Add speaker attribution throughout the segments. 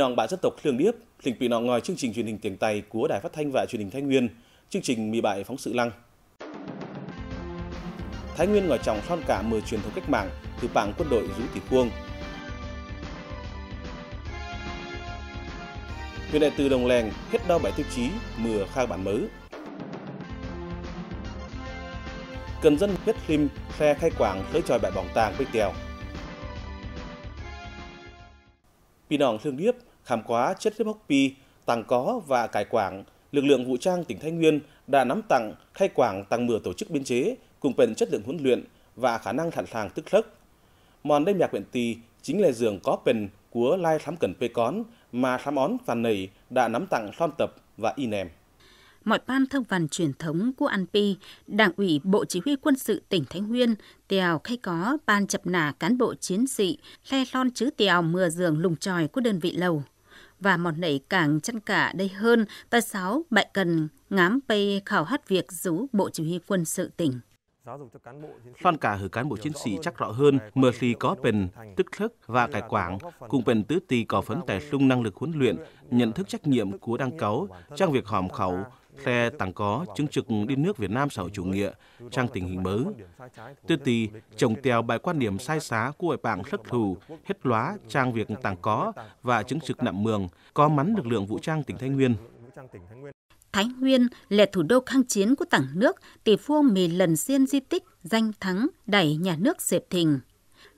Speaker 1: nòng bản dân tộc Lương Điếp, lình Pì nòng ngòi chương trình truyền hình tiếng Tây của Đài Phát thanh và Truyền hình Thái Nguyên, chương trình mì bại phóng sự lăng. Thái Nguyên ngòi trọng son cả 10 truyền thống cách mạng từ bảng quân đội dũ tỷ cuông. Huyện đại từ Đồng Lèng hết đo bảy tiêu chí mưa khang bản mới. Cần dân huyết lim khe khai quảng lưỡi tròi bại bỏng tàng bê tèo. Pì nòng thương điếp khám khóa chất xếp hốc pi, tàng có và cải quảng, lực lượng vũ trang tỉnh Thái Nguyên đã nắm tặng khai quảng tăng mửa tổ chức biên chế cùng bền chất lượng huấn luyện và khả năng sẵn sàng tức khắc. Mòn đêm nhạc huyện tì chính là giường có bền của lai thám cẩn pê con mà thám ón phàn nầy đã nắm tặng son tập và in nèm
Speaker 2: mọi ban thông văn truyền thống của An Pi, Đảng ủy Bộ Chỉ huy Quân sự tỉnh Thái Nguyên, tèo khay có ban chập nả cán bộ chiến sĩ, le lon chứ tèo mưa giường lùng tròi của đơn vị lầu. Và mòn nảy càng chăn cả đây hơn, tài sáu bại cần ngám pây khảo hát việc rú Bộ Chỉ huy Quân sự tỉnh.
Speaker 1: Phan cả hử cán bộ chiến sĩ chắc rõ hơn mờ thì có bền tức thức và cải quảng cùng bền tứ tì có phấn tài sung năng lực huấn luyện nhận thức trách nhiệm của đăng cấu trong việc hòm khẩu khe tặng có chứng trực đi nước Việt Nam xã hội chủ nghĩa trong tình hình mới. Tư tì, trồng tèo bài quan điểm sai xá của bạn rất thù, hết lóa trang việc tặng có và chứng trực nạm mường, có mắn lực lượng vũ trang tỉnh Thái Nguyên.
Speaker 2: Thái Nguyên là thủ đô kháng chiến của tảng nước, tỷ phu mì lần xiên di tích, danh thắng, đẩy nhà nước Diệp Thình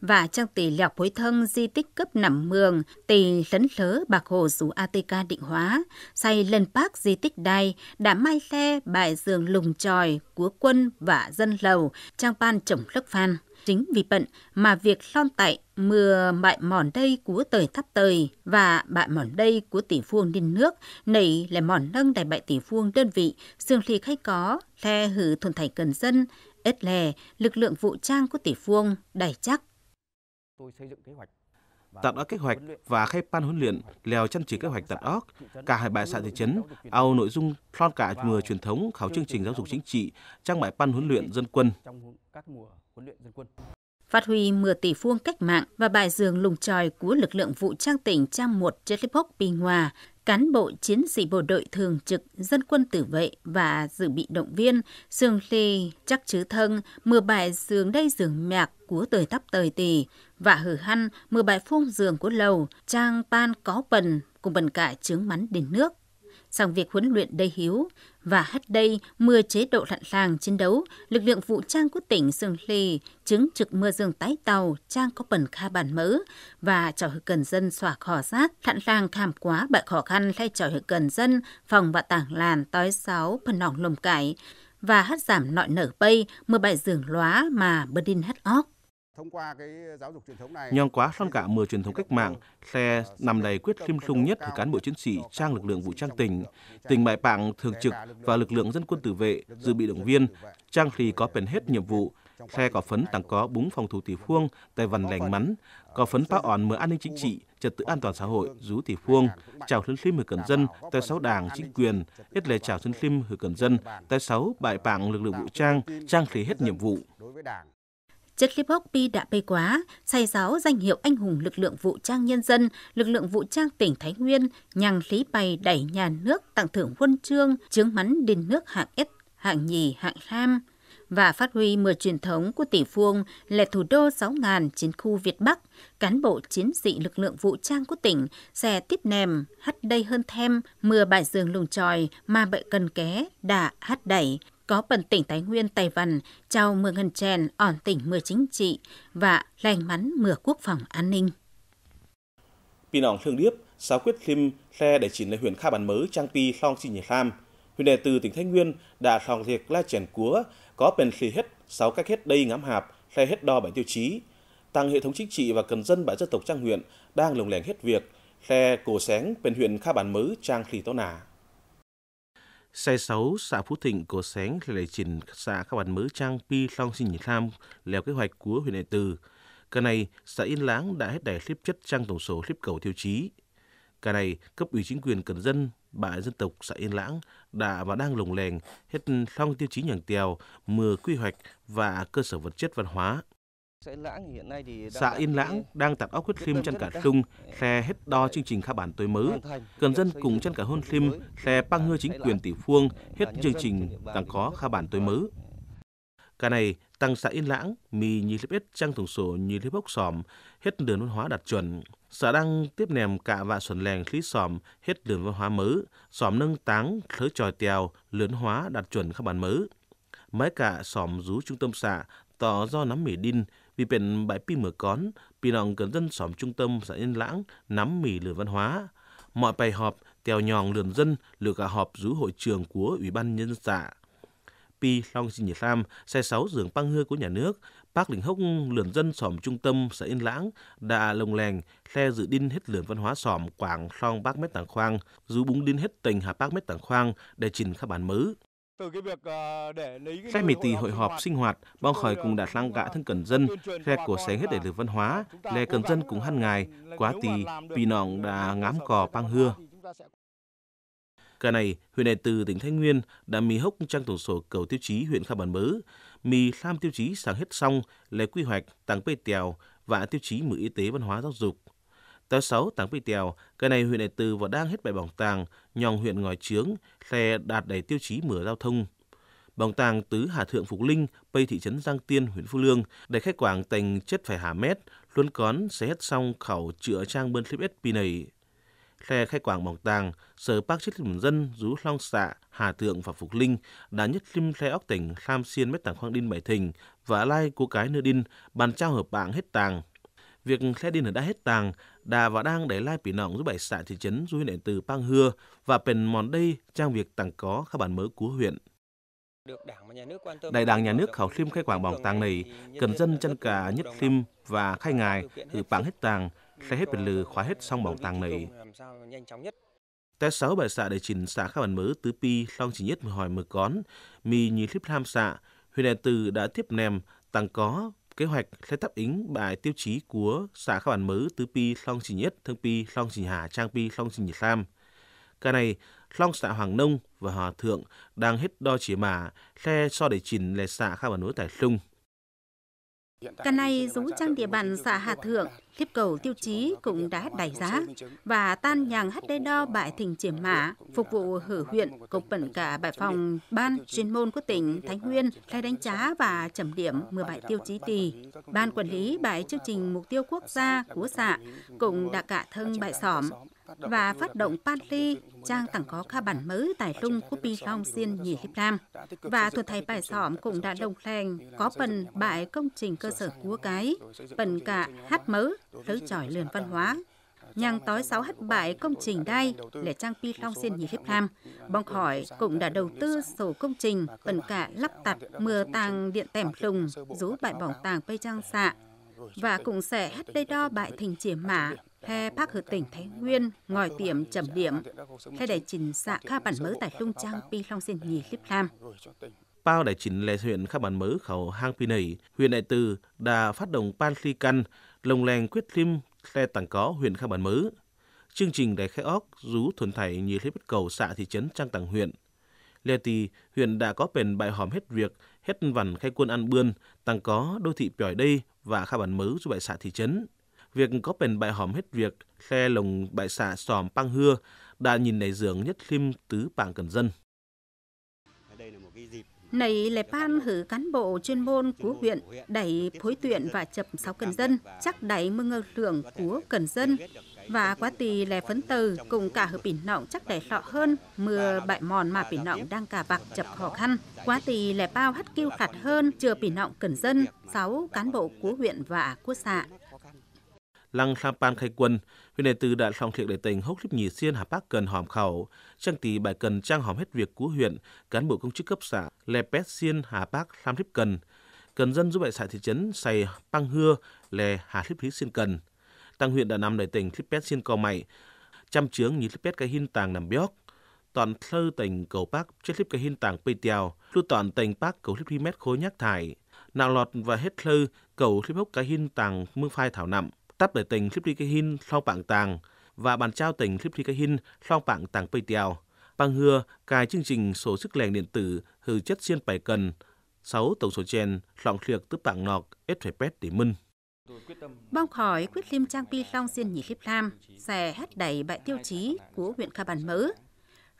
Speaker 2: và trang tỷ lọc phối thân di tích cấp nằm mường tỷ lấn lớ bạc hồ rủ ATK định hóa, xây lên bác di tích đai, đã mai xe bài giường lùng tròi, của quân và dân lầu, trang ban trồng lớp phan. Chính vì bận mà việc lon tại mưa bại mòn đây của tời thắp tời và bại mòn đây của tỷ vuông đinh nước nảy là mòn nâng đại bại tỷ vuông đơn vị xương thì khách có le hử thuần thảy cần dân ít lè lực lượng vũ trang của tỷ vuông đầy chắc
Speaker 1: tôi xây dựng kế hoạch tạm óc kế hoạch và khai ban huấn luyện lèo chăn chỉ kế hoạch tạm ốc cả hai bài xã thị trấn ao nội dung lon cả mùa truyền thống khảo chương trình giáo dục chính trị trang bài ban huấn luyện dân quân
Speaker 2: phát huy mưa tỷ phuông cách mạng và bài giường lùng tròi của lực lượng vũ trang tỉnh trang một Chelipok Bình Hòa cán bộ chiến sĩ bộ đội thường trực dân quân tử vệ và dự bị động viên sương lê chắc chứ thân mưa bài giường đây giường mạc của tời tắp tời tì và hử hăn mưa bài phung giường của lầu trang pan có bần cùng bần cả trứng mắn đến nước sang việc huấn luyện đầy hiếu và hất đây mưa chế độ lặn làng chiến đấu, lực lượng vũ trang của tỉnh Sương Lì chứng trực mưa dương tái tàu trang có bẩn kha bản mỡ và trò hữu cần dân xòa khỏ rát lặn làng khảm quá bại khó khăn thay trò hữu cần dân phòng và tảng làn tói sáu phần nòng lồng cải và hát giảm nội nở bay mưa bại dường lóa mà bơ đinh hất óc.
Speaker 1: Nhờ quá son cả mưa truyền thống cách mạng, xe nằm đầy quyết liêm sung nhất cán bộ chiến sĩ trang lực lượng vũ trang tỉnh, tỉnh bại bảng thường trực và lực lượng dân quân tự vệ dự bị động viên, trang thì có bền hết nhiệm vụ, xe có phấn tặng có búng phòng thủ tỷ phương, tài vần lành mắn, có phấn phá ổn mở an ninh chính trị, trật tự an toàn xã hội, rú tỷ phương, chào thân phim hữu cần dân, tài sáu đảng, chính quyền, nhất là chào thân phim hữu cần dân, tài sáu bại bảng lực lượng vũ trang, trang thì hết nhiệm vụ.
Speaker 2: Chất clip hốc Pi đã Pê Quá, say giáo danh hiệu anh hùng lực lượng vũ trang nhân dân, lực lượng vũ trang tỉnh Thái Nguyên, nhằng lý bày đẩy nhà nước tặng thưởng huân chương, chứng mắn đền nước hạng ít hạng nhì, hạng ham và phát huy mười truyền thống của tỷ phương là thủ đô 6.000 chiến khu Việt Bắc, cán bộ chiến sĩ lực lượng vũ trang của tỉnh sẽ tiếp nèm, hắt đây hơn thêm, mưa bãi giường lùng tròi mà bậy cần ké, đã hắt đẩy, có phần tỉnh Thái Nguyên Tài Văn trao mưa ngân chèn ổn tỉnh mưa chính trị và lành mắn mưa quốc phòng an ninh.
Speaker 1: Bị nòng thương điếp, sáu quyết khim xe để chỉnh lấy huyện Kha Bản mới trang pi song xin nhỉ kham. Huyện đệ từ tỉnh Thái Nguyên đã song diệt la chèn cúa, có bền xì hết sáu cách hết đây ngắm hạp, xe hết đo bảy tiêu chí. Tăng hệ thống chính trị và cần dân bãi dân tộc trang huyện đang lồng lẻn hết việc, xe cổ sáng bên huyện Kha Bản mới trang khỉ to nả. Sai sáu xã Phú Thịnh của sáng lệ trình xã các bản mới trang pi long sinh nhị tham lèo kế hoạch của huyện đại từ. Cả này, xã Yên Lãng đã hết đẻ xếp chất trang tổng số xếp cầu tiêu chí. Cả này, cấp ủy chính quyền cần dân, bạ dân tộc xã Yên Lãng đã và đang lồng lèn hết long tiêu chí nhàng tèo, mưa quy hoạch và cơ sở vật chất văn hóa. Xã Yên Lãng đang tạt óc huyết khim chăn cả sung, xe hết đo chương trình khá bản tới mới. Gần dân cùng chăn cả hôn khim, xe băng ngư chính quyền tỷ phương, hết chương trình tăng khó khá bản tới mới. Cả này, tăng xã Yên Lãng, mì như liếp ít trăng thủng sổ như liếp bốc xòm, hết đường văn hóa đạt chuẩn. Xã đang tiếp nèm cả vạ xuẩn lèng khí xòm, hết đường văn hóa mới, xòm nâng táng, thớ tròi tèo, lớn hóa đạt chuẩn khá bản mới. Mấy cả xòm rú trung tâm xã, tỏ do nắm mỉ đinh, vì bãi pi mở cón, pi nọng cần dân xóm trung tâm xã Yên Lãng nắm mì lửa văn hóa. Mọi bài họp, tèo nhòng lườn dân, lửa cả họp giữ hội trường của Ủy ban Nhân dân xã. Pi Long Sinh Nhiệt Lam, xe sáu giường băng hưa của nhà nước, bác lĩnh hốc lườn dân xóm trung tâm xã Yên Lãng, đã lồng lèng, xe dự đinh hết lườn văn hóa xóm quảng long bác mét tảng khoang, giữ búng đinh hết tình hạ bác mét tảng khoang để trình các bản mới cái việc Các mì tì hội họp sinh hoạt, bong khởi ờ, cùng đạt lang gạ ờ, thân cẩn dân, re của sáng hết để lực văn hóa, lè cẩn dân cùng hăn ngài, quá tì, pì nọng đã ngắm cò pang hưa. Cả này, huyện đại từ tỉnh Thái Nguyên đã mì hốc trang tổng sổ cầu tiêu chí huyện Kha Bản Mớ, mì tham tiêu chí sáng hết xong, lè quy hoạch, tăng bê tèo và tiêu chí mở y tế văn hóa giáo dục Tàu sáu tháng bị tèo, cái này huyện Đại Từ và đang hết bài bỏng tàng, nhòng huyện ngòi trướng, xe đạt đầy tiêu chí mở giao thông. Bỏng tàng tứ Hà Thượng Phục Linh, bây thị trấn Giang Tiên, huyện Phú Lương, đầy khách quảng tành chất phải hà mét, luôn cón xe hết xong khẩu chữa trang bơn clip SP này. Xe khai quảng bỏng tàng, sở bác chất lìm dân, rú long xạ, Hà Thượng và Phục Linh đã nhất lim xe óc tỉnh Sam Siên mét tàng khoang đinh bảy thình và lai của cái nơi đinh, bàn trao hợp bạn hết tàng, Việc khe điên ở đã hết tàng, đà và đang để lai pỉ nọng giúp bảy xã thị trấn du huyện từ Pang Hưa và pền mòn đây trang việc tàng có các bản mới của huyện. Đại đảng nhà nước khảo phim khai quảng bảo tàng này, cần dân chân cả nhất phim và khai ngài từ bảng hết tàng, khai hết bền lừ khóa hết xong bảo tàng này. Té sáu bài xã để chỉnh xã các bản mới tứ pi song chỉ nhất hỏi mở con mì nhì thiếp tham xã, huyện đại từ đã tiếp nem tàng có kế hoạch sẽ đáp ứng bài tiêu chí của xã các bản mới tứ pi long trình nhất thương pi long trình hà trang pi long trình Nhị sam cả này long xã hoàng nông và hòa thượng đang hết đo chỉ mà xe so để chỉnh lệ xã các bản núi tải sung
Speaker 2: cả này dấu trang địa bàn xã hà thượng thiếp cầu tiêu chí cũng đã đẩy giá và tan nhàng hát đê đo bại thình triển mã phục vụ hử huyện cục bẩn cả bại phòng ban chuyên môn của tỉnh Thái Nguyên khai đánh giá và trầm điểm 17 tiêu chí tỷ ban quản lý bại chương trình mục tiêu quốc gia của xã cũng đã cả thân bại xóm và phát động pan ly trang tặng có kha bản mới tại trung của pi long xiên nhì hiệp nam và thuật thầy bài xóm cũng đã đồng lèn có phần bại công trình cơ sở cúa cái phần cả hát mới thấy tròi lườn văn hóa. Nhàng tối sáu hất bại công trình đai lẻ trang pi long xin nhị hiếp tham. Bong khỏi cũng đã đầu tư sổ công trình, tận cả lắp tặt mưa tàng điện tẻm lùng, rú bại bỏng tàng pây trang xạ. Và cũng sẽ hất đây đo bại thành chìa mã, Hè Park Hử tỉnh Thái Nguyên, ngòi tiệm trầm điểm, hay đại trình xạ kha bản mới tại trung Trang Pi Long xuyên Nhì Líp Lam.
Speaker 1: Bao đại trình lệ huyện kha bản mới khẩu hang Pi Nảy, huyện Đại Từ đã phát động Pan Ly Căn, lồng lèng quyết liêm xe tàng có huyện Khang Bản Mứ. Chương trình đại khai óc rú thuần thảy như thế bất cầu xạ thị trấn Trang Tàng huyện. Lê tì, huyện đã có bền bại hòm hết việc, hết vằn khai quân ăn bươn, tăng có đô thị bỏi đây và khai bản mứ cho bại xạ thị trấn. Việc có bền bại hòm hết việc, xe lồng bại xạ xòm pang hưa, đã nhìn này dường nhất thêm tứ bảng cần dân
Speaker 2: này là ban hử cán bộ chuyên môn của huyện đẩy phối tuyện và chập sáu cần dân chắc đẩy mưa ngơ lượng của cần dân và quá tì là phấn từ cùng cả hợp bình nọng chắc đẩy sọ hơn mưa bại mòn mà bình nọng đang cả bạc chập khó khăn quá tì là bao hắt kêu khạt hơn chưa bình nọng cần dân sáu cán bộ của huyện và quốc xã
Speaker 1: lăng sa pan khai quân huyện này từ đã xong thiệt để tỉnh hốc líp nhì xiên hà bắc cần hòm khẩu Trang tỷ bài cần trang hỏng hết việc của huyện, cán bộ công chức cấp xã lê Pét Xiên Hà bác Lam Thiếp Cần. Cần dân giúp bại xã thị trấn Sài Pang Hưa lê Hà Thiếp Lý Xiên Cần. Tăng huyện đã nằm đầy tỉnh Thiếp Pét Xiên Cò Mạy, chăm chướng như Thiếp Pét Cái Hin Tàng Nằm Bióc. Toàn thơ tỉnh cầu bác chết Thiếp Cái Hin Tàng Pê Tèo, lưu toàn tỉnh bác cầu Thiếp Hi Mét Khối Nhắc Thải. nạo lọt và hết thơ cầu Thiếp Hốc Cái Hin Tàng Mương Phai Thảo Nặng tắt bởi tình thiết đi cái hin sau bảng tàng và bàn trao tỉnh Clip Thi Cái hinh, song bạn Tàng Pây Tèo. Bằng hừa, cài chương trình số sức lèng điện tử hư chất xiên bài cần, 6 tổng số chen, lọng liệt tức tạng nọc, ết phải pét để mân.
Speaker 2: Bong khỏi quyết liêm trang pi long diên nhị khiếp lam sẽ hết đẩy bại tiêu chí của huyện Kha Bản mỡ,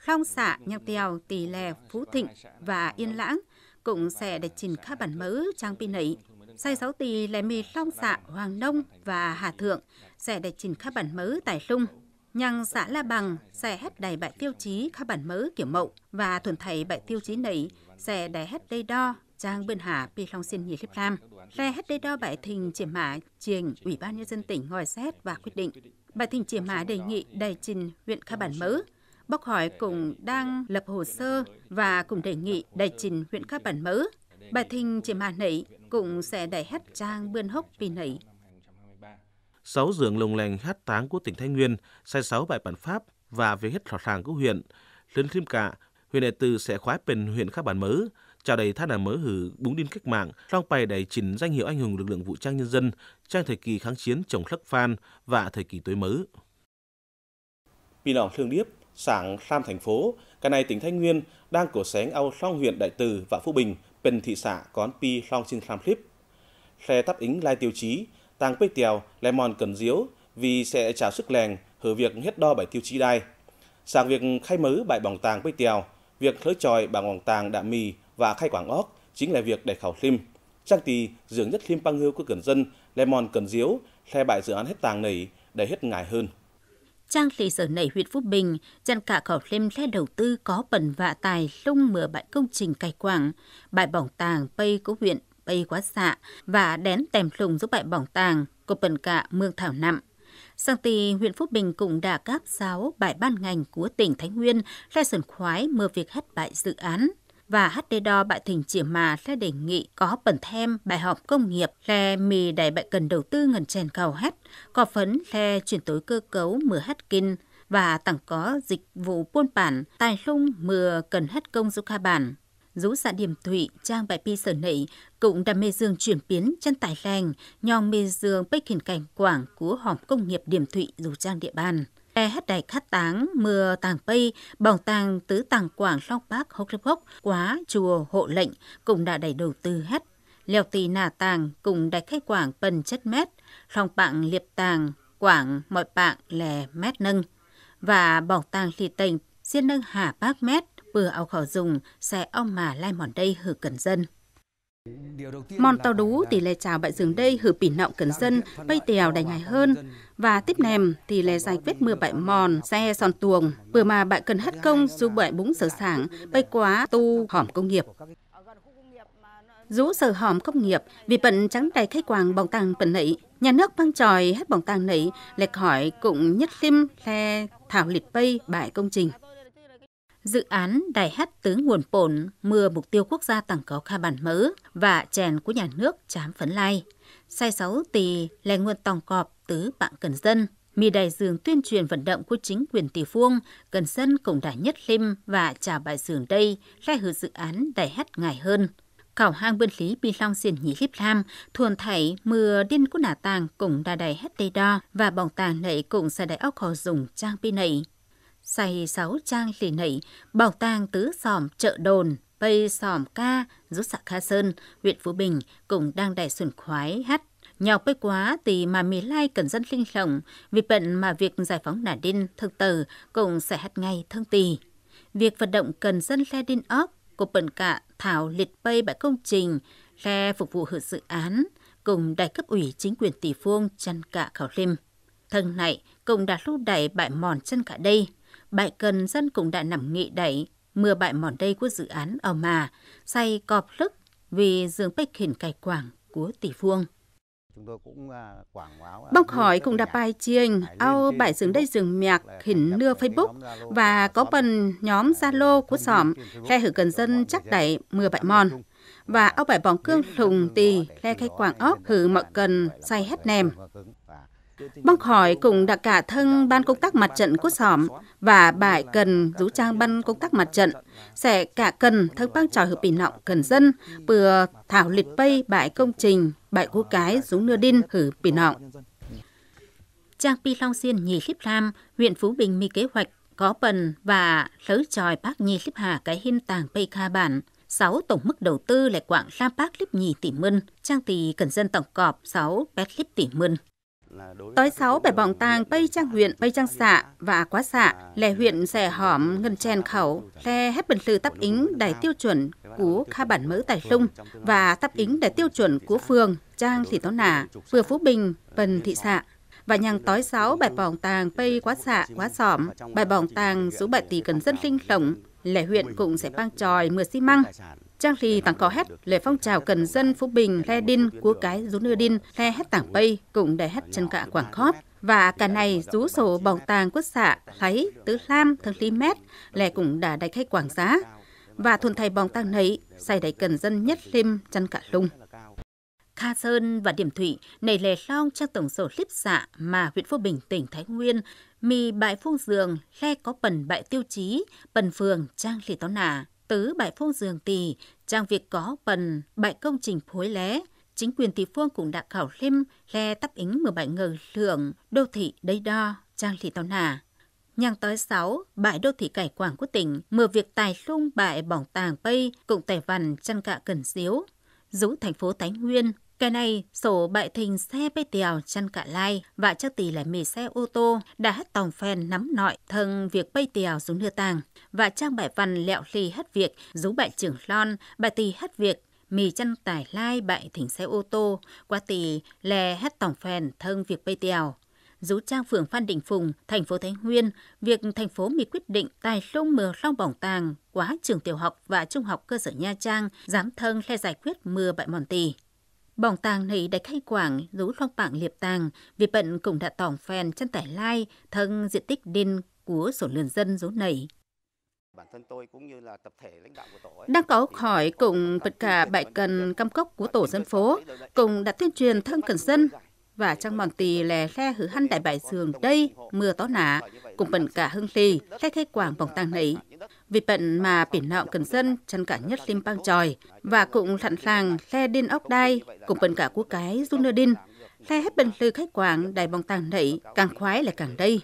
Speaker 2: Long xạ, nhang tèo, tỳ lè, phú thịnh và yên lãng cũng sẽ để trình Kha Bản mỡ trang pi nảy sai sáu tỳ là mì long xạ hoàng đông và hà thượng sẽ để trình các bản mới tại sung nhằng xã la bằng sẽ hết đầy bại tiêu chí các bản mới kiểu mẫu và thuần thầy bại tiêu chí này sẽ để hết đây đo trang bên hạ pi long xin nhị clip lam sẽ hết đây đo bại thình chỉ mã trình ủy ban nhân dân tỉnh ngồi xét và quyết định bại thình chỉ mã đề nghị đài trình huyện các bản mới bóc hỏi cùng đang lập hồ sơ và cùng đề nghị đại trình huyện các bản mới Bà Thinh chỉ mà nỉ cũng sẽ đẩy hát trang bươn hốc vì nỉ.
Speaker 1: Sáu giường lồng lành hát táng của tỉnh Thái Nguyên, sai sáu bài bản Pháp và về hết lò sàng của huyện. Lớn thêm cả, huyện đại từ sẽ khóa bền huyện khác bản mới, chào đầy tha đàm mới hử búng đinh cách mạng, long bài đầy trình danh hiệu anh hùng lực lượng vũ trang nhân dân trang thời kỳ kháng chiến chống lắc phan và thời kỳ tối mới. Vì lòng thương điếp, sáng Sam thành phố, cả này tỉnh Thái Nguyên đang cổ sánh ao song huyện Đại Từ và Phú Bình bình thị xã có pi long xin kham clip. Xe tắp ính lai tiêu chí, tăng bếch tèo, lai mòn cần diếu, vì sẽ trả sức lèng, hở việc hết đo bảy tiêu chí đai. Sang việc khai mới bãi bỏng tàng bếch tèo, việc lỡ tròi bằng ngòng tàng đạm mì và khai quảng óc chính là việc để khảo lim. Trang tì dường nhất lim băng hưu của cần dân, lai mòn cần diếu, xe bãi dự án hết tàng nảy, để hết ngại hơn
Speaker 2: trang lì sở nảy huyện Phú Bình, dân cả khảo lên lẽ đầu tư có bẩn vạ tài lông mở bãi công trình cày quảng, bãi bỏng tàng bay của huyện bay quá xạ và đén tèm lùng giúp bãi bỏng tàng của bẩn cả mương thảo nặng. Sang tì, huyện Phú Bình cũng đã cáp giáo bãi ban ngành của tỉnh Thái Nguyên, lai sườn khoái mưa việc hết bãi dự án và HD đo bại thình chỉ mà sẽ đề nghị có bẩn thêm bài học công nghiệp là mì đẩy bại cần đầu tư ngân chèn cầu hết, có phấn xe chuyển tối cơ cấu mưa hết kinh và tặng có dịch vụ buôn bản tài lung mưa cần hết công giúp kha bản. Dũ xã điểm thụy trang bài pi sở nị cũng đam mê dương chuyển biến chân tài lành, nhong mê dương bách khiển cảnh quảng của hòm công nghiệp điểm thụy dù trang địa bàn e hết đại khát táng mưa tàng bay bảo tàng tứ tàng Quảng Long bác Hốc Rấp Hốc, Quá, Chùa, Hộ Lệnh cũng đã đầy đầu tư hết. Lèo tì nà tàng cùng đại khách quảng bần chất mét, lòng bạn liệp tàng, quảng mọi bạn lè mét nâng. Và bảo tàng thị tỉnh riêng nâng hà bác mét, vừa ao khảo dùng, xe ông mà lai mòn đây hử cần dân. Mòn tàu đú tỷ lệ chào bại dường đây hử pỉ nọng cần dân, bay tèo đành ngày hơn. Và tiếp nèm tỷ lệ giải vết mưa bại mòn, xe son tuồng. Vừa mà bại cần hất công dù bại búng sở sảng, bay quá tu hỏm công nghiệp. Rú sở hòm công nghiệp, vì bận trắng đầy khách quàng bóng tàng bận nảy. Nhà nước băng tròi hết bóng tàng nảy, lệch hỏi cũng nhất tim le thảo liệt bay bại công trình dự án đài hát tứ nguồn bổn mưa mục tiêu quốc gia tặng có kha bản mỡ và chèn của nhà nước chám phấn lai. Sai sáu tỳ là nguồn tòng cọp tứ bạn cần dân. Mì đài giường tuyên truyền vận động của chính quyền tỷ phương, cần dân cũng đài nhất lim và trả bài giường đây lại hứa dự án đài hát ngài hơn. khảo hang bên lý bi long xiển nhị líp lam, thuần thảy mưa điên của nà tàng cùng đà đài hết tây đo và bỏng tàng nậy cùng sẽ đại óc họ dùng trang bi nậy xây sáu trang lì nảy, bảo tàng tứ sòm chợ đồn, Tây Sòm Ca, Rút Sạ Kha Sơn, huyện Phú Bình cũng đang đại xuẩn khoái hát. Nhọc bê quá thì mà mì lai cần dân linh lộng, vì bận mà việc giải phóng nả đinh thực tử cũng sẽ hát ngay thương tỳ. Việc vận động cần dân le đinh ốc của bận cả thảo liệt bay bãi công trình, le phục vụ hữu dự án, cùng đại cấp ủy chính quyền tỷ phương chăn cả khảo lim. Thân này cũng đã lưu đẩy bãi mòn chân cả đây bại cần dân cũng đã nằm nghị đẩy mưa bại mòn đây của dự án ở mà say cọp lức vì dương bách khỉn cài quảng của tỷ vuông
Speaker 1: chúng tôi cũng à, quảng
Speaker 2: bóc hỏi cũng đã bài chiêng ao bãi rừng đây rừng mạc hình nưa facebook và có phần nhóm zalo của xóm khe hử cần dân chắc đẩy mưa bãi mòn và ao bãi bóng cương lùng tì khe khai quảng óc hử mọi cần say hết nèm Bác khỏi cũng đã cả thân Ban Công tác Mặt trận Quốc Sỏm và bải cần rú trang Ban Công tác Mặt trận sẽ cả cần thân bác tròi hợp bình lọng cần dân bừa thảo lịch bay bãi công trình bãi cô cái rú nưa đinh hử bình lọng. Trang Pi Long Xiên Nhì Khíp Lam, huyện Phú Bình mi kế hoạch có bần và lới tròi bác Nhì Khíp Hà cái hiên tàng bay Kha Bản. 6 tổng mức đầu tư lại quảng Lam Park Líp Nhì Tỷ Mân, Trang Tì Cần Dân Tổng Cọp 6 pet Líp Tỷ Mân tối 6 bẻ bỏng tàng bay Trang huyện, bay Trang xạ và Quá xạ lẻ huyện rẻ hỏm ngân chèn khẩu, lè hết bình lư tắp ính đài tiêu chuẩn của kha bản mỡ tài sung và tắp ính đài tiêu chuẩn của phường Trang thị táo nả, vừa Phú Bình, Bần thị xạ và nhằng tối sáu bài bỏng tàng bay quá xạ quá xỏm, bài bỏng tàng số bảy tỷ cần dân linh lỏng, lẻ huyện cũng sẽ băng tròi mưa xi măng, Trang lì tặng có hét lệ phong trào cần dân Phú Bình, Le Đinh, Cua Cái, dú Nưa Đinh, Le Hét Tảng Pây cũng để hét chân cả Quảng Khót. Và cả này rú sổ bóng tàng quốc xạ, lấy, tứ lam, thân lý mét, lè cũng đã đại khách quảng giá. Và thuần thầy bóng tàng này say đại cần dân nhất lim chân cả lung. Kha Sơn và Điểm Thủy nảy lề long trang tổng sổ clip xạ mà huyện Phú Bình tỉnh Thái Nguyên, mì bãi phung dường, le có bần bãi tiêu chí, bần phường trang lì tó nà tứ bãi phong giường tỷ, trang việc có bần, bãi công trình phối lé. Chính quyền địa phương cũng đã khảo lim, le tắp ính 17 ngờ lượng, đô thị đây đo, trang thị tàu nà. Nhang tới 6, bãi đô thị cải quảng của tỉnh, mở việc tài lung bãi bỏng tàng Tây, cụng tài văn chăn cạ cần xíu. Dũ thành phố Thái Nguyên, cái này sổ bại thình xe bê tèo chăn cả lai và chắc tỷ là mì xe ô tô đã tòng phèn nắm nội thân việc bê tèo xuống nưa tàng và trang bại văn lẹo ly hết việc rú bại trưởng lon bại tì hết việc mì chăn tải lai bại thỉnh xe ô tô qua tì lè hết tòng phèn thân việc bê tèo rú trang phường Phan Đình Phùng, thành phố Thái Nguyên, việc thành phố mì quyết định tài lông mưa long bỏng tàng quá trường tiểu học và trung học cơ sở Nha Trang dám thân le giải quyết mưa bại mòn tì bỏng tàng này đã khai quảng rú long bảng liệp tàng vì bận cũng đã tỏng phèn chân tải lai thân diện tích đền của sổ lườn dân rú này. bản thân tôi cũng như là tập thể lãnh đạo của tổ ấy. Đang có hỏi cùng tất cả bại cần cam cốc của tổ dân phố, cùng đã tuyên truyền thân cần dân và trong mòn tì lè xe hử hăn đại bãi giường đây mưa to nả cùng bận cả hưng tì xe thay quảng vòng tàng nấy vì bận mà biển nọ cần dân chân cả nhất lim băng tròi và cũng thận sàng xe đin ốc đai cùng bận cả cua cái run đin xe hết bần từ khách quảng đại bóng tàng nấy càng khoái là càng đây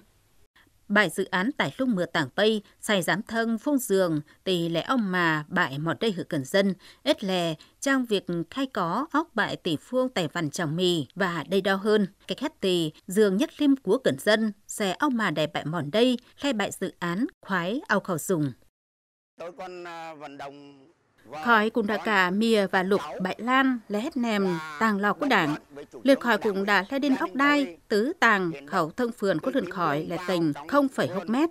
Speaker 2: bại dự án tải lúc mưa tảng Tây, xài giám thân phong giường tỷ lẽ ông mà bại mọt đây hử cần dân, ết lè, trang việc khai có óc bại tỷ phương tài văn chẳng mì và đây đau hơn. Cái khét tỷ, giường nhất liêm của cần dân, xe ông mà đè bại mòn đây, khai bại dự án khoái ao khẩu dùng. Tôi còn à, vận động khỏi cũng đã cả mìa và lục bãi lan là hết nèm tàng lò của đảng lượt khỏi cũng đã lên đinh ốc đai tứ tàng khẩu thân phường của lượt khỏi là tỉnh 0,6 mét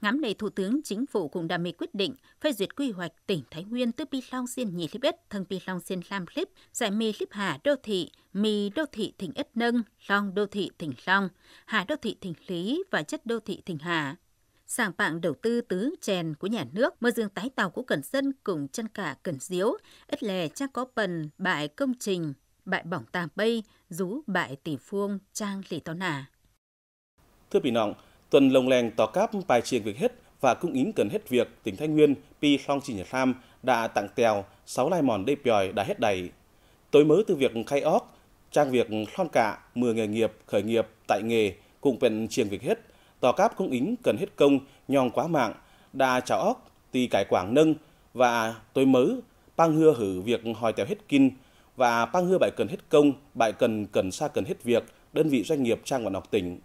Speaker 2: ngắm đầy thủ tướng chính phủ cũng đã mới quyết định phê duyệt quy hoạch tỉnh Thái Nguyên từ Pi Long Xiên Nhì Lip Ất, Thân Pi Long Xiên Lam clip Giải Mì Lip Hà Đô Thị, Mì Đô Thị Thỉnh ít Nâng, Long Đô Thị Thỉnh Long, Hà Đô Thị Thỉnh Lý và Chất Đô Thị Thỉnh Hà sàng bạng đầu tư tứ chèn của nhà nước, mơ dương tái tạo của Cần Dân cùng chân cả Cần Diếu, ít lè chắc có phần bại công trình, bại bỏng tà bay rú bại tỷ phương, trang lì tò nà.
Speaker 1: Thưa bị nọng, tuần lồng lèng tỏ cáp bài triển việc hết và cung ứng cần hết việc tỉnh Thái Nguyên, Pi Song Chỉ Nhật Sam đã tặng tèo, sáu lai mòn đê bòi đã hết đầy. Tối mới từ việc khai óc, trang việc son cả, mười nghề nghiệp, khởi nghiệp, tại nghề, cùng bèn triển việc hết, tòa cáp cung ính cần hết công, nhon quá mạng, đa chảo óc, tì cải quảng nâng và tôi mớ, pang hưa hử việc hỏi tèo hết kinh và pang hưa bại cần hết công, bại cần cần xa cần hết việc, đơn vị doanh nghiệp trang và học tỉnh.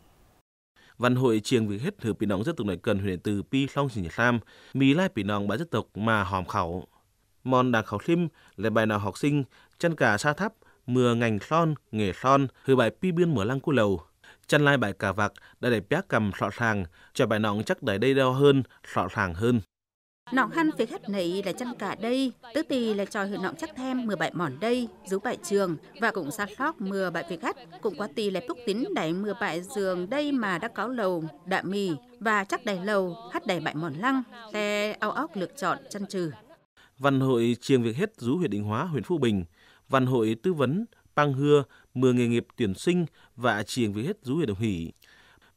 Speaker 1: Văn hội triềng việc hết thử pì nóng dân tộc nội cần huyện từ pi long sinh sam, mì lai pì nóng bãi dân tộc mà hòm khẩu. Mòn đạc khẩu sim là bài nào học sinh, chân cả sa thấp mưa ngành son, nghề son, hư bài pi biên mở lăng cu lầu, chân lai bài cà vạc đã để bé cầm sọ sàng, cho bài nọng chắc đẩy đây đau hơn, sọ sàng hơn.
Speaker 2: Nọng khăn phía khách này là chân cả đây, tứ tì là trò hữu nọng chắc thêm mười bài mòn đây, dấu bài trường và cũng xa sóc mười bài phía khách, cũng có tì là túc tín đẩy mười bài giường đây mà đã có lầu, đạ mì và chắc đầy lầu, hát đầy bài mòn lăng, te ao óc lược chọn chân trừ.
Speaker 1: Văn hội triềng việc hết rú huyện Định Hóa, huyện Phú Bình, Văn hội tư vấn pang hưa mười nghề nghiệp tuyển sinh và trường việc hết rú huyện đồng hỷ.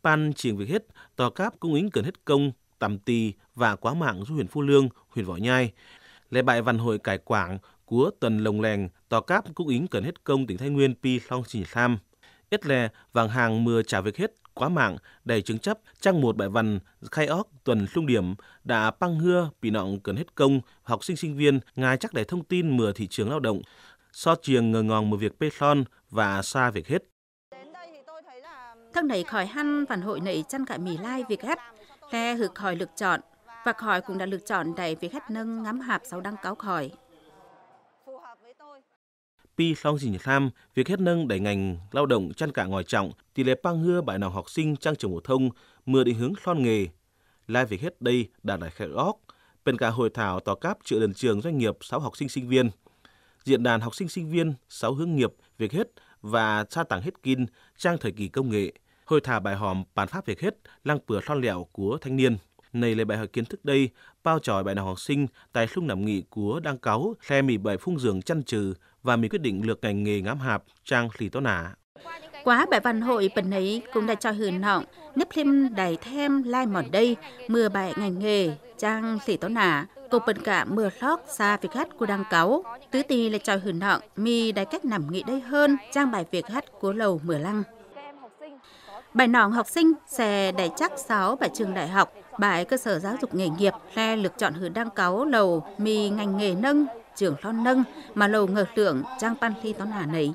Speaker 1: Pan trường việc hết tò cáp cung ứng cần hết công, tầm tì và quá mạng du huyện Phú Lương, huyện Võ Nhai. Lễ bại văn hội cải quảng của tuần lồng lèng tò cáp cung ứng cần hết công tỉnh Thái Nguyên pi long chỉ tham. Ít lè vàng hàng mưa trả việc hết quá mạng đầy chứng chấp trang một bài văn khai óc tuần lung điểm đã băng hưa bị nọng cần hết công học sinh sinh viên ngài chắc để thông tin mưa thị trường lao động so chiềng ngờ ngòn một việc pê son và xa việc hết.
Speaker 2: Thân này khỏi hăn phản hội nấy chăn cả mì lai việc hết, le hực khỏi lực chọn, và khỏi cũng đã lực chọn đầy việc hết nâng ngắm hạp sáu đăng cáo khỏi.
Speaker 1: Pi song dình tham, việc hết nâng đẩy ngành lao động chăn cả ngoài trọng, tỷ lệ pang hưa bại nào học sinh trang trường phổ thông, mưa định hướng son nghề. Lai việc hết đây đã lại khẽ óc, bên cả hội thảo tòa cáp trợ đền trường doanh nghiệp sáu học sinh sinh viên – Diễn đàn học sinh sinh viên, sáu hướng nghiệp, việc hết và sa tặng hết kin, trang thời kỳ công nghệ, hội thả bài hòm bàn pháp việc hết, lăng bừa son lẹo của thanh niên. Này là bài học kiến thức đây, bao tròi bài nào học sinh, tài xung nằm nghị của đăng cáo, xe mì bảy phung giường chăn trừ và mì quyết định lược ngành nghề ngắm hạp, trang lì tó nả.
Speaker 2: Quá bài văn hội bần ấy cũng đã cho hưởng nọng, nếp thêm đài thêm lai mòn đây, mưa bài ngành nghề, trang lì tó nả, cô bận cả mưa lót xa việc hát của đăng cáo Tứ tì là trò hử nọng, mi đã cách nằm nghỉ đây hơn trang bài việc hát của lầu mưa lăng. Bài nòng học sinh sẽ đại chắc 6 bài trường đại học, bài cơ sở giáo dục nghề nghiệp le lực chọn hử đăng cáo lầu mi ngành nghề nâng trường lon nâng mà lầu ngờ tưởng trang pan ly tón hà nấy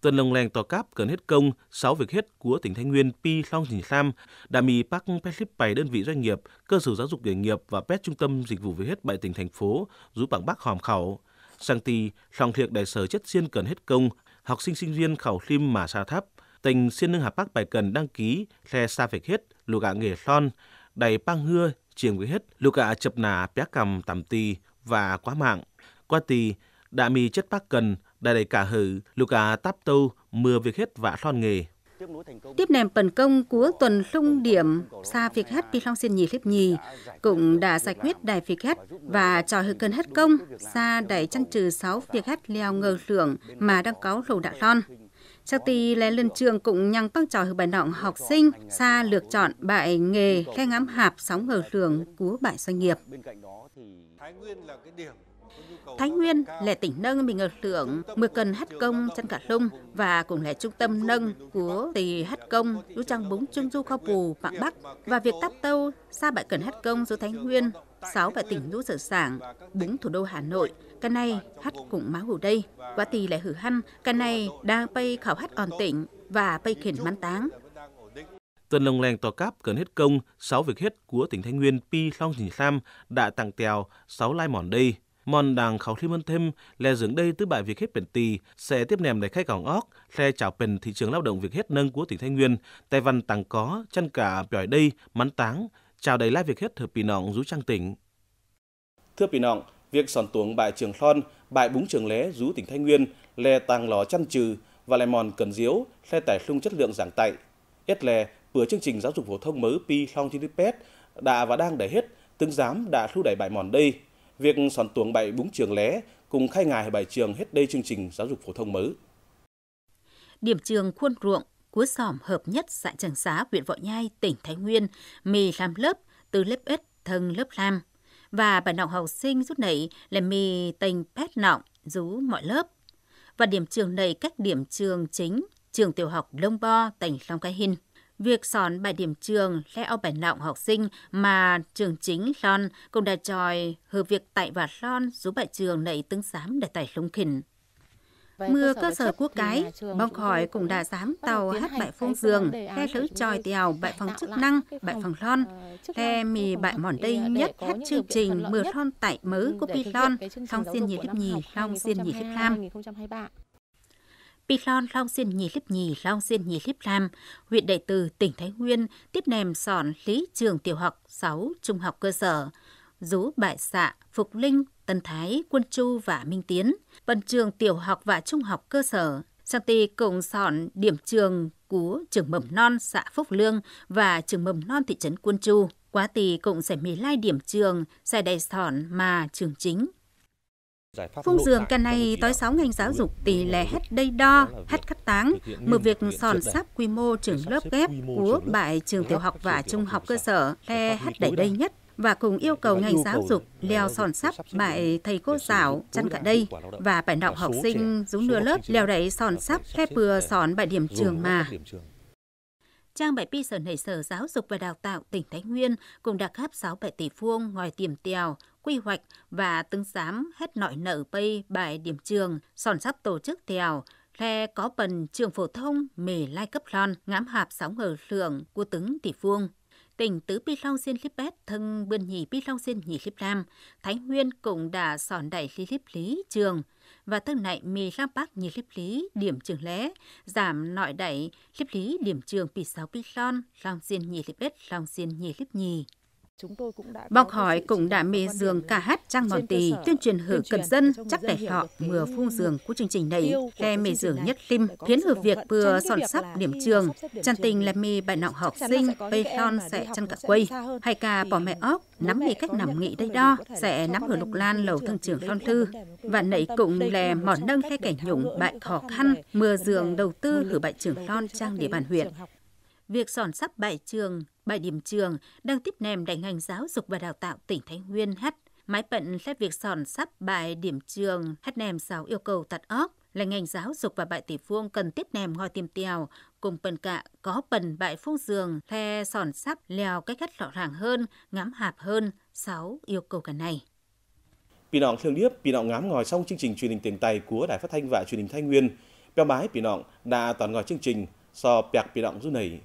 Speaker 1: tân lồng lèng tòa cáp cần hết công, 6 việc hết của tỉnh Thái Nguyên Pi Long Dình Sam, Đà Mì Park petship bày đơn vị doanh nghiệp, cơ sở giáo dục nghề nghiệp và Pet trung tâm dịch vụ việc hết bảy tỉnh thành phố, rú bảng bác Hòm Khẩu. Sang tì, lòng thiệt đại sở chất xiên cần hết công, học sinh sinh viên khẩu khim mà xa thấp, tỉnh xiên nâng hà Park bài cần đăng ký, xe xa việc hết, lùa gạ nghề son, đầy băng hưa, chiềng việc hết, lùa gạ chập nà bé cầm tầm tì và quá mạng. Qua tì, đà mì chất bác cần, đại đầy cả hử, cả táp tu, mưa việc hết vả son nghề.
Speaker 2: Tiếp nèm phần công của tuần sung điểm xa việc hết pi long xin nhì clip nhì cũng đã giải quyết đài việc hết và trò hư cơn hết công xa đẩy chăn trừ 6 việc hết leo ngờ lượng mà đang có lầu đạn lon. Sau tì lên lên trường cũng nhằm tăng trò hư bài nọng học sinh xa lược chọn bại nghề khai ngắm hạp sóng ngờ lượng của bại doanh nghiệp. Thái Nguyên là cái điểm. Thái Nguyên là tỉnh nâng mình ngược lượng mười cần hát công chăn cả lung và cũng là trung tâm nâng của tỳ hát công du trang búng trung du khao bù mạng bắc và việc táp tâu xa bãi cần hát công giữa Thái Nguyên sáu bãi tỉnh du sở sảng búng thủ đô Hà Nội cái này hát cũng máu hồ đây quá tỳ lại hử hăn cái này đang bay khảo hát on tỉnh và bay khiển mắn táng
Speaker 1: tuần lồng lèng tòa cáp cần hết công sáu việc hết của tỉnh Thái Nguyên pi long trình sam đã tặng tèo sáu lai mòn đây mòn đang khảo thêm hơn thêm lè dưỡng đây tứ bại việc hết bền tì sẽ tiếp nèm đầy khai cổng óc xe chảo bền thị trường lao động việc hết nâng của tỉnh Thái Nguyên, tài văn tàng có, chân cả bỏi đây, mắn táng, chào đầy lai việc hết thừa pì nọng rú trang tỉnh. Thưa pì nọng, việc sòn tuồng bại trường thon, bại búng trường lé rú tỉnh Thái Nguyên, lè tàng lò chăn trừ và lè mòn cần diếu, xe tải xung chất lượng giảng tại. Ít lè, vừa chương trình giáo dục phổ thông mới pi long trên đã và đang đẩy hết, tương giám đã thu đẩy bại mòn đây, việc soạn tuồng bày búng trường lé cùng khai ngài bài trường hết đây chương trình giáo dục phổ thông mới.
Speaker 2: Điểm trường khuôn ruộng, cuối sòm hợp nhất xã trường Xá, huyện Võ Nhai, tỉnh Thái Nguyên, mì làm lớp từ lớp ít thân lớp lam và bài nọng học sinh rút nảy là mì tình pet nọng rú mọi lớp. Và điểm trường này cách điểm trường chính trường tiểu học Đông Bo, tỉnh Long Cái Hinh. Việc sòn bài điểm trường leo bài nọng học sinh mà trường chính lon cũng đã tròi hợp việc tại và lon số bài trường nảy tương giám để tải lông khỉnh. Mưa cơ sở quốc cái, bong khỏi cũng đã dám tàu hát bại phong dường, khe à, lữ tròi tèo bại phòng chức năng, bại phòng lon, khe ờ, mì bại mòn đây ờ, nhất hát chương trình mưa thon tại mớ ừ, của pi lon, long xin nhì tiếp nhì, long xin nhị tiếp lam. Pilon Long Diên Nhì Líp Nhì Long Diên Nhì Líp Lam, huyện Đại Từ, tỉnh Thái Nguyên tiếp nèm sọn lý trường tiểu học 6 trung học cơ sở, Rú Bại Xạ, Phục Linh, Tân Thái, Quân Chu và Minh Tiến, phần trường tiểu học và trung học cơ sở. Sang ty cùng sọn điểm trường của trường mầm non xã Phúc Lương và trường mầm non thị trấn Quân Chu. Quá tỳ cũng sẽ mì lai điểm trường, giải đại sọn mà trường chính Khung dường cả này tối 6 ngành giáo dục tỷ lệ hết đây đo, hết cắt táng, mở việc sòn sắp quy mô trường lớp ghép của bại trường tiểu học và trung học cơ sở e hết đầy đây nhất và cùng yêu cầu ngành giáo dục leo sòn sắp bại thầy cô giáo chăn cả đây và bài nọng học sinh rú nưa lớp leo đẩy sòn sắp khe bừa sòn bài điểm trường mà trang bài pi sở nảy sở giáo dục và đào tạo tỉnh Thái Nguyên cùng đặc khắp 6 bài tỷ vuông ngoài tiềm tèo, quy hoạch và tướng giám hết nội nợ bây bài điểm trường, sòn sắp tổ chức theo, là có bần trường phổ thông mề lai cấp lon ngắm hạp sóng ở lượng của tướng tỷ Phương. tỉnh tứ Pi Long Diên lip Bét thân bên nhì Pi Long Diên nhì lip Lam, Thái Nguyên cũng đã sòn đại Lý lip Lý trường và thân này mì Lam Bắc nhì lip Lý điểm trường lé giảm nội đẩy lip Lý điểm trường Pi Sáu Pi Lon, Long Diên nhì lip Bét, Long Diên nhì lip Nhì. Bọc hỏi cũng đã mê giường ca hát trang mòn tì tuyên truyền hưởng cần dân chắc để họ mưa phun giường của chương trình này khe mê giường nhất tim khiến hưởng việc vừa son sắp điểm trường chăn tình là mê bài nọng học sinh bây con sẽ chăn cả quây hay cả bỏ mẹ óc nắm mê cách nằm nghỉ đây đo sẽ nắm hưởng lục lan lầu thân trưởng con thư và nấy cũng là mòn nâng khe kẻ nhũng bại khó khăn mưa giường đầu tư hưởng bại trưởng thon trang địa bàn huyện việc sòn sắp bại trường Bài điểm trường đang tiếp nèm đại ngành giáo dục và đào tạo tỉnh Thái Nguyên hát mái bận là việc sòn sắp bài điểm trường hát nèm sáu yêu cầu tạt óc là ngành giáo dục và bại tỷ phương cần tiếp nèm ngòi tiêm tèo cùng phần cạ có phần bại phương giường the sòn sắp lèo cách gắt rõ ràng hơn ngắm hạp hơn sáu yêu cầu cả này
Speaker 1: Pì nọng thương điếp, pì nọng ngám ngòi xong chương trình truyền hình tiền tài của Đài Phát Thanh và Truyền hình Thái Nguyên. Béo mái pì nọng đã toàn ngòi chương trình so pẹc pì nọng du này